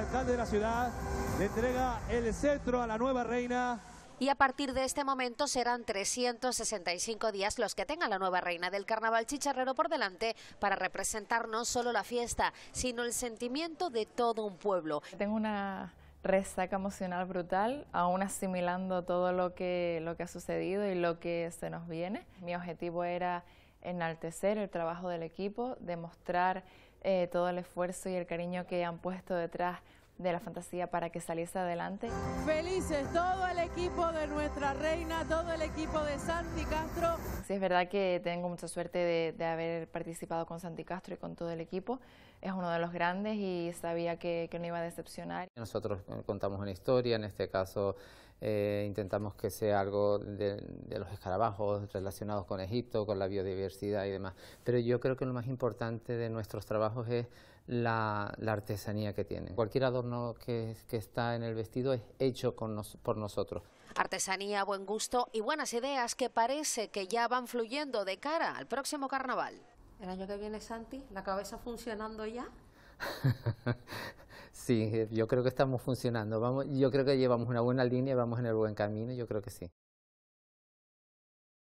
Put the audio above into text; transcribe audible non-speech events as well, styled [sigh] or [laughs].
alcalde de la ciudad le entrega el cetro a la nueva reina y a partir de este momento serán 365 días los que tenga la nueva reina del carnaval chicharrero por delante para representar no solo la fiesta, sino el sentimiento de todo un pueblo. Tengo una resaca emocional brutal, aún asimilando todo lo que, lo que ha sucedido y lo que se nos viene. Mi objetivo era enaltecer el trabajo del equipo, demostrar eh, todo el esfuerzo y el cariño que han puesto detrás de la fantasía para que saliese adelante. Felices todo el equipo de nuestra reina, todo el equipo de Santi Castro. Sí, es verdad que tengo mucha suerte de, haber participado con Santi Castro y con todo el equipo. Es uno de los grandes y sabía que, que no iba a decepcionar. Nosotros eh, contamos una historia, en este caso eh, intentamos que sea algo de, los escarabajos relacionados con Egipto, con la biodiversidad y demás. Pero yo creo que lo más importante de nuestros trabajos es la, artesanía que tienen. Cualquier adorno que, está en el vestido es hecho con por nosotros. Artesanía, buen gusto y buenas ideas que parece que ya van fluyendo de cara al próximo carnaval. El año que viene, Santi, la cabeza funcionando ya. [laughs] Sí, eh, yo creo que estamos funcionando. Vamos, yo creo que llevamos una buena línea, vamos en el buen camino, yo creo que sí.